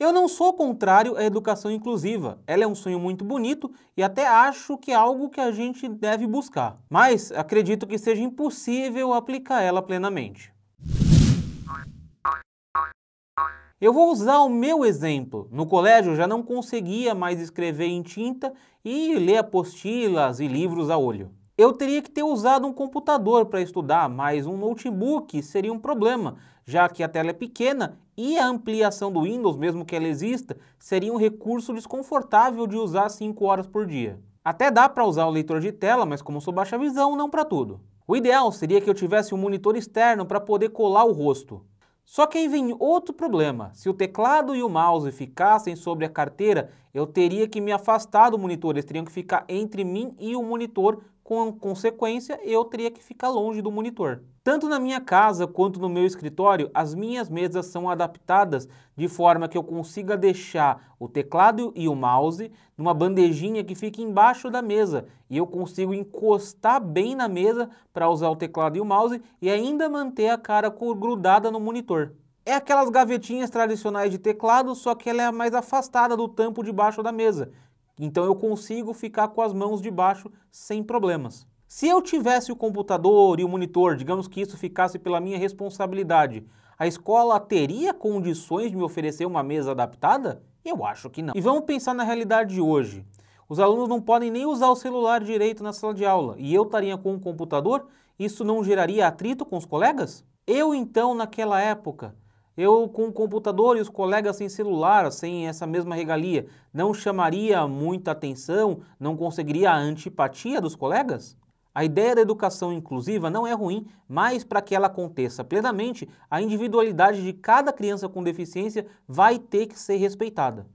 Eu não sou contrário à educação inclusiva. Ela é um sonho muito bonito e até acho que é algo que a gente deve buscar, mas acredito que seja impossível aplicar ela plenamente. Eu vou usar o meu exemplo. No colégio já não conseguia mais escrever em tinta e ler apostilas e livros a olho. Eu teria que ter usado um computador para estudar, mas um notebook seria um problema, já que a tela é pequena e a ampliação do Windows, mesmo que ela exista, seria um recurso desconfortável de usar 5 horas por dia. Até dá para usar o leitor de tela, mas como sou baixa visão, não para tudo. O ideal seria que eu tivesse um monitor externo para poder colar o rosto. Só que aí vem outro problema. Se o teclado e o mouse ficassem sobre a carteira, eu teria que me afastar do monitor, eles teriam que ficar entre mim e o monitor com consequência, eu teria que ficar longe do monitor. Tanto na minha casa quanto no meu escritório, as minhas mesas são adaptadas de forma que eu consiga deixar o teclado e o mouse numa bandejinha que fica embaixo da mesa e eu consigo encostar bem na mesa para usar o teclado e o mouse e ainda manter a cara grudada no monitor. É aquelas gavetinhas tradicionais de teclado, só que ela é mais afastada do tampo debaixo da mesa. Então eu consigo ficar com as mãos de baixo sem problemas. Se eu tivesse o computador e o monitor, digamos que isso ficasse pela minha responsabilidade, a escola teria condições de me oferecer uma mesa adaptada? Eu acho que não. E vamos pensar na realidade de hoje. Os alunos não podem nem usar o celular direito na sala de aula e eu estaria com um computador? Isso não geraria atrito com os colegas? Eu então, naquela época, eu com o computador e os colegas sem celular, sem essa mesma regalia, não chamaria muita atenção, não conseguiria a antipatia dos colegas? A ideia da educação inclusiva não é ruim, mas para que ela aconteça plenamente, a individualidade de cada criança com deficiência vai ter que ser respeitada.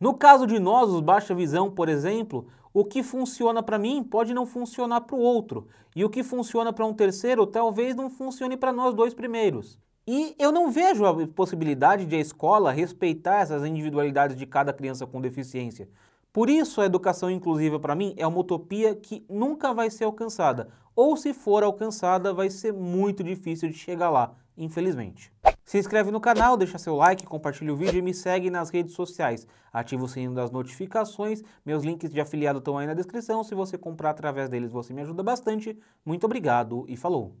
No caso de nós, os baixa visão, por exemplo, o que funciona para mim pode não funcionar para o outro, e o que funciona para um terceiro talvez não funcione para nós dois primeiros. E eu não vejo a possibilidade de a escola respeitar essas individualidades de cada criança com deficiência. Por isso, a educação inclusiva, para mim, é uma utopia que nunca vai ser alcançada. Ou se for alcançada, vai ser muito difícil de chegar lá, infelizmente. Se inscreve no canal, deixa seu like, compartilha o vídeo e me segue nas redes sociais. Ativa o sininho das notificações, meus links de afiliado estão aí na descrição. Se você comprar através deles, você me ajuda bastante. Muito obrigado e falou!